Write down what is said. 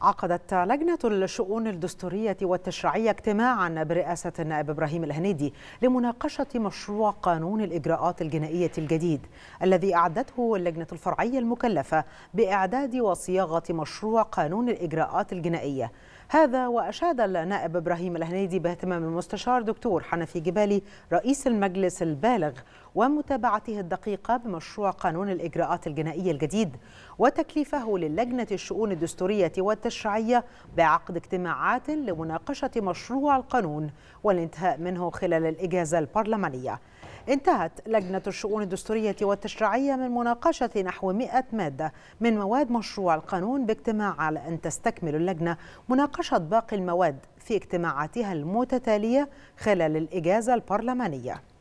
عقدت لجنة الشؤون الدستورية والتشريعية اجتماعا برئاسة النائب إبراهيم الهنيدي لمناقشة مشروع قانون الإجراءات الجنائية الجديد الذي أعدته اللجنة الفرعية المكلفة بإعداد وصياغة مشروع قانون الإجراءات الجنائية هذا وأشاد النائب إبراهيم الهنيدي باهتمام المستشار دكتور حنفي جبالي رئيس المجلس البالغ ومتابعته الدقيقة بمشروع قانون الإجراءات الجنائية الجديد وتكليفه للجنة الشؤون الدستورية والتشريعية بعقد اجتماعات لمناقشة مشروع القانون والانتهاء منه خلال الإجازة البرلمانية انتهت لجنة الشؤون الدستورية والتشريعية من مناقشة نحو 100 مادة من مواد مشروع القانون باجتماع على أن تستكمل اللجنة مناقشة باقي المواد في اجتماعاتها المتتالية خلال الإجازة البرلمانية